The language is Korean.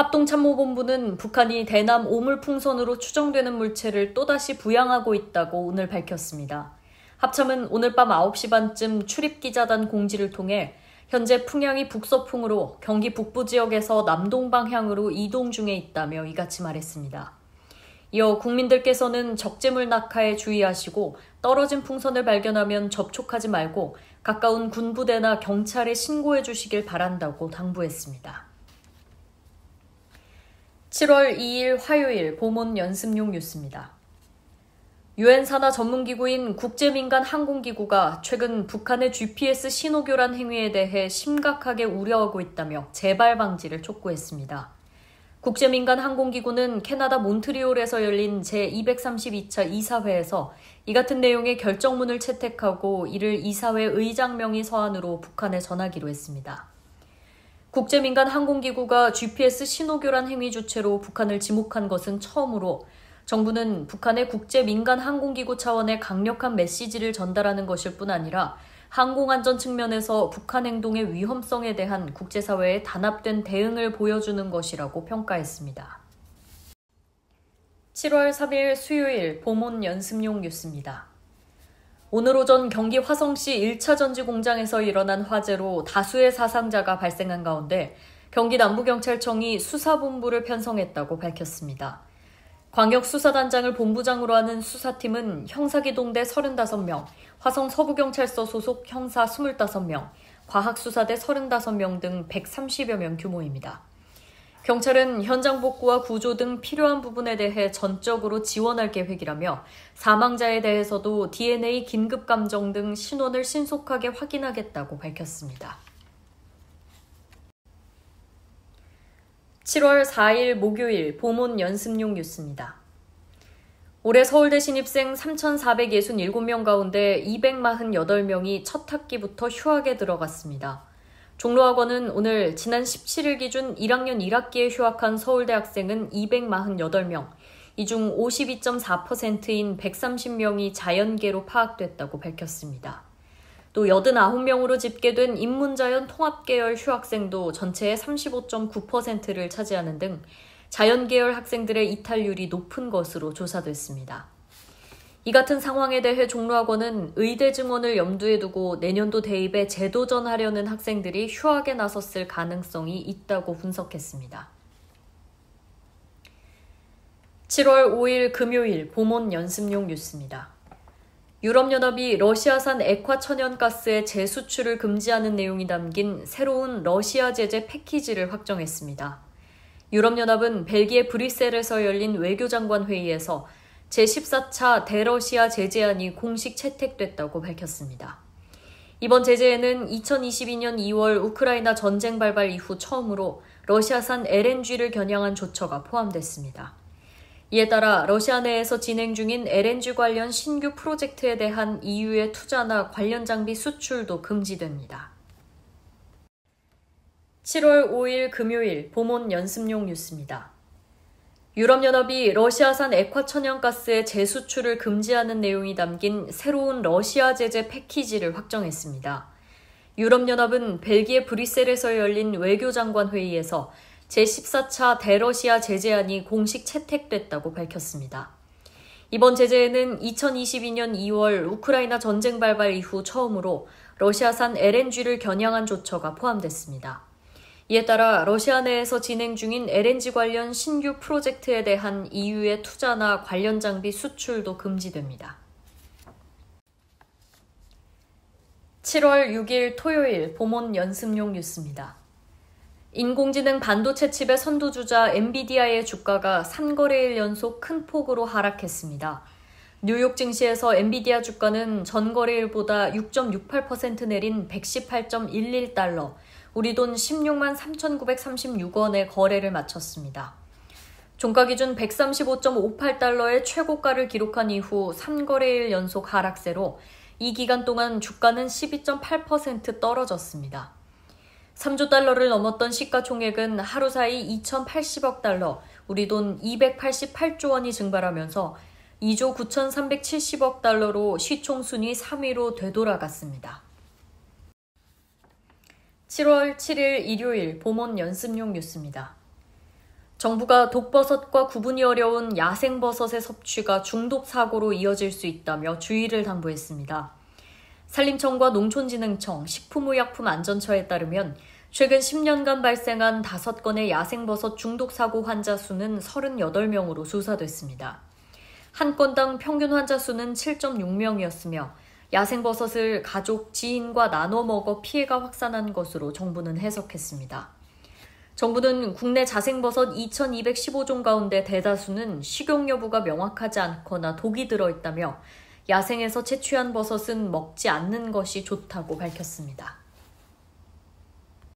합동참모본부는 북한이 대남 오물풍선으로 추정되는 물체를 또다시 부양하고 있다고 오늘 밝혔습니다. 합참은 오늘 밤 9시 반쯤 출입기자단 공지를 통해 현재 풍향이 북서풍으로 경기 북부 지역에서 남동 방향으로 이동 중에 있다며 이같이 말했습니다. 이어 국민들께서는 적재물 낙하에 주의하시고 떨어진 풍선을 발견하면 접촉하지 말고 가까운 군부대나 경찰에 신고해 주시길 바란다고 당부했습니다. 7월 2일 화요일 보문 연습용 뉴스입니다. 유엔 산하 전문기구인 국제민간 항공기구가 최근 북한의 GPS 신호교란 행위에 대해 심각하게 우려하고 있다며 재발 방지를 촉구했습니다. 국제민간 항공기구는 캐나다 몬트리올에서 열린 제232차 이사회에서 이 같은 내용의 결정문을 채택하고 이를 이사회 의장명의 서한으로 북한에 전하기로 했습니다. 국제민간 항공기구가 GPS 신호교란 행위 주체로 북한을 지목한 것은 처음으로 정부는 북한의 국제민간 항공기구 차원의 강력한 메시지를 전달하는 것일 뿐 아니라 항공안전 측면에서 북한 행동의 위험성에 대한 국제사회의 단합된 대응을 보여주는 것이라고 평가했습니다. 7월 3일 수요일 보몬 연습용 뉴스입니다. 오늘 오전 경기 화성시 1차 전지 공장에서 일어난 화재로 다수의 사상자가 발생한 가운데 경기 남부경찰청이 수사본부를 편성했다고 밝혔습니다. 광역수사단장을 본부장으로 하는 수사팀은 형사기동대 35명, 화성서부경찰서 소속 형사 25명, 과학수사대 35명 등 130여 명 규모입니다. 경찰은 현장 복구와 구조 등 필요한 부분에 대해 전적으로 지원할 계획이라며 사망자에 대해서도 DNA 긴급 감정 등 신원을 신속하게 확인하겠다고 밝혔습니다. 7월 4일 목요일 보문 연습용 뉴스입니다. 올해 서울대 신입생 3,467명 가운데 248명이 첫 학기부터 휴학에 들어갔습니다. 종로학원은 오늘 지난 17일 기준 1학년 1학기에 휴학한 서울대 학생은 248명, 이 중 52.4%인 130명이 자연계로 파악됐다고 밝혔습니다. 또 89명으로 집계된 인문자연 통합계열 휴학생도 전체의 35.9%를 차지하는 등 자연계열 학생들의 이탈률이 높은 것으로 조사됐습니다. 이 같은 상황에 대해 종로학원은 의대 증원을 염두에 두고 내년도 대입에 재도전하려는 학생들이 휴학에 나섰을 가능성이 있다고 분석했습니다. 7월 5일 금요일 보몬 연습용 뉴스입니다. 유럽연합이 러시아산 액화천연가스의 재수출을 금지하는 내용이 담긴 새로운 러시아 제재 패키지를 확정했습니다. 유럽연합은 벨기에 브뤼셀에서 열린 외교장관 회의에서 제14차 대러시아 제재안이 공식 채택됐다고 밝혔습니다. 이번 제재에는 2022년 2월 우크라이나 전쟁 발발 이후 처음으로 러시아산 LNG를 겨냥한 조처가 포함됐습니다. 이에 따라 러시아 내에서 진행 중인 LNG 관련 신규 프로젝트에 대한 EU의 투자나 관련 장비 수출도 금지됩니다. 7월 5일 금요일 보몬 연습용 뉴스입니다. 유럽연합이 러시아산 액화천연가스의 재수출을 금지하는 내용이 담긴 새로운 러시아 제재 패키지를 확정했습니다. 유럽연합은 벨기에 브뤼셀에서 열린 외교장관 회의에서 제14차 대러시아 제재안이 공식 채택됐다고 밝혔습니다. 이번 제재에는 2022년 2월 우크라이나 전쟁 발발 이후 처음으로 러시아산 LNG를 겨냥한 조처가 포함됐습니다. 이에 따라 러시아 내에서 진행 중인 LNG 관련 신규 프로젝트에 대한 EU의 투자나 관련 장비 수출도 금지됩니다. 7월 6일 토요일 보몬 연습용 뉴스입니다. 인공지능 반도체 칩의 선두주자 엔비디아의 주가가 3거래일 연속 큰 폭으로 하락했습니다. 뉴욕 증시에서 엔비디아 주가는 전거래일보다 6.68% 내린 118.11달러, 우리 돈 16만 3,936원의 거래를 마쳤습니다. 종가 기준 135.58달러의 최고가를 기록한 이후 3거래일 연속 하락세로 이 기간 동안 주가는 12.8% 떨어졌습니다. 3조 달러를 넘었던 시가총액은 하루 사이 2,080억 달러, 우리 돈 288조 원이 증발하면서 2조 9,370억 달러로 시총순위 3위로 되돌아갔습니다. 7월 7일 일요일 보몬 연습용 뉴스입니다. 정부가 독버섯과 구분이 어려운 야생버섯의 섭취가 중독 사고로 이어질 수 있다며 주의를 당부했습니다. 산림청과 농촌진흥청, 식품의약품안전처에 따르면 최근 10년간 발생한 5건의 야생버섯 중독 사고 환자 수는 38명으로 조사됐습니다. 한 건당 평균 환자 수는 7.6명이었으며 야생버섯을 가족, 지인과 나눠 먹어 피해가 확산한 것으로 정부는 해석했습니다. 정부는 국내 자생버섯 2,215종 가운데 대다수는 식용 여부가 명확하지 않거나 독이 들어있다며 야생에서 채취한 버섯은 먹지 않는 것이 좋다고 밝혔습니다.